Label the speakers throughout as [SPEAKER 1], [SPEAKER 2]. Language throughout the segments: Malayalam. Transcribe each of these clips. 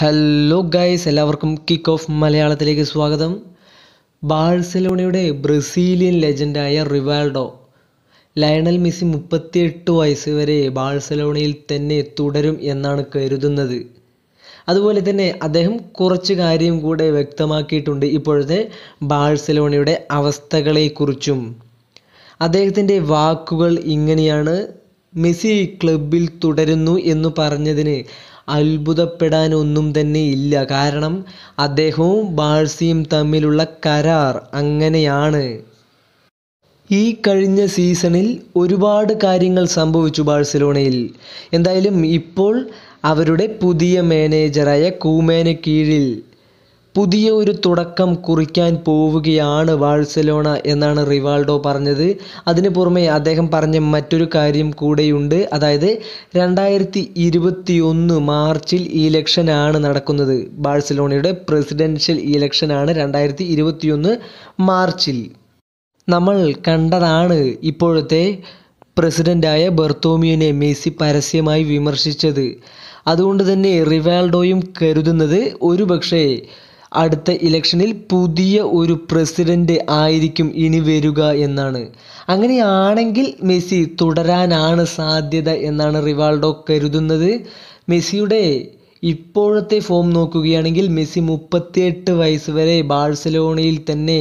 [SPEAKER 1] ഹലോ ഗായ്സ് എല്ലാവർക്കും കിക്ക് ഓഫ് മലയാളത്തിലേക്ക് സ്വാഗതം ബാഴ്സലോണയുടെ ബ്രസീലിയൻ ലെജൻഡായ റിവാൾഡോ ലയണൽ മെസ്സി മുപ്പത്തിയെട്ട് വയസ്സ് വരെ ബാഴ്സലോണയിൽ തന്നെ തുടരും എന്നാണ് കരുതുന്നത് അതുപോലെ തന്നെ അദ്ദേഹം കുറച്ച് കാര്യം കൂടെ വ്യക്തമാക്കിയിട്ടുണ്ട് ഇപ്പോഴത്തെ ബാഴ്സലോണയുടെ അവസ്ഥകളെക്കുറിച്ചും അദ്ദേഹത്തിൻ്റെ വാക്കുകൾ ഇങ്ങനെയാണ് മെസ്സി ക്ലബിൽ തുടരുന്നു എന്ന് പറഞ്ഞതിന് അത്ഭുതപ്പെടാനൊന്നും തന്നെ ഇല്ല കാരണം അദ്ദേഹവും ബാഴ്സിയും തമ്മിലുള്ള കരാർ അങ്ങനെയാണ് ഈ കഴിഞ്ഞ സീസണിൽ ഒരുപാട് കാര്യങ്ങൾ സംഭവിച്ചു ബാഴ്സലോണയിൽ എന്തായാലും ഇപ്പോൾ അവരുടെ പുതിയ മാനേജറായ കൂമേന് കീഴിൽ പുതിയ ഒരു തുടക്കം കുറിക്കാൻ പോവുകയാണ് ബാഴ്സലോണ എന്നാണ് റിവാൾഡോ പറഞ്ഞത് അതിന് പുറമെ അദ്ദേഹം പറഞ്ഞ മറ്റൊരു കാര്യം കൂടെയുണ്ട് അതായത് രണ്ടായിരത്തി ഇരുപത്തി ഒന്ന് മാർച്ചിൽ നടക്കുന്നത് ബാഴ്സലോണയുടെ പ്രസിഡൻഷ്യൽ ആണ് രണ്ടായിരത്തി ഇരുപത്തിയൊന്ന് മാർച്ചിൽ നമ്മൾ കണ്ടതാണ് ഇപ്പോഴത്തെ പ്രസിഡൻ്റായ ബെർത്തോമിയനെ മെസ്സി പരസ്യമായി വിമർശിച്ചത് അതുകൊണ്ട് തന്നെ റിവാൾഡോയും കരുതുന്നത് ഒരുപക്ഷേ അടുത്ത ഇലക്ഷനിൽ പുതിയ ഒരു പ്രസിഡന്റ് ആയിരിക്കും ഇനി വരിക എന്നാണ് അങ്ങനെയാണെങ്കിൽ മെസ്സി തുടരാനാണ് സാധ്യത എന്നാണ് റിവാൾഡോ കരുതുന്നത് മെസ്സിയുടെ ഇപ്പോഴത്തെ ഫോം നോക്കുകയാണെങ്കിൽ മെസ്സി മുപ്പത്തിയെട്ട് വയസ്സ് വരെ ബാഴ്സലോണയിൽ തന്നെ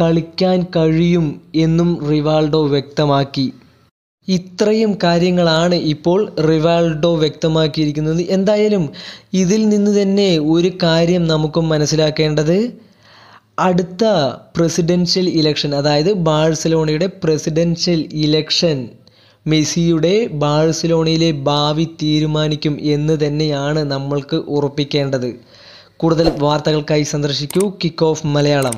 [SPEAKER 1] കളിക്കാൻ കഴിയും എന്നും റിവാൾഡോ വ്യക്തമാക്കി ഇത്രയും കാര്യങ്ങളാണ് ഇപ്പോൾ റിവാൾഡോ വ്യക്തമാക്കിയിരിക്കുന്നത് എന്തായാലും ഇതിൽ നിന്ന് തന്നെ ഒരു കാര്യം നമുക്കും മനസ്സിലാക്കേണ്ടത് അടുത്ത പ്രസിഡൻഷ്യൽ ഇലക്ഷൻ അതായത് ബാഴ്സലോണയുടെ പ്രസിഡൻഷ്യൽ ഇലക്ഷൻ മെസ്സിയുടെ ബാഴ്സലോണയിലെ ഭാവി തീരുമാനിക്കും എന്ന് തന്നെയാണ് നമ്മൾക്ക് ഉറപ്പിക്കേണ്ടത് കൂടുതൽ വാർത്തകൾക്കായി സന്ദർശിക്കൂ കിക്ക് ഓഫ് മലയാളം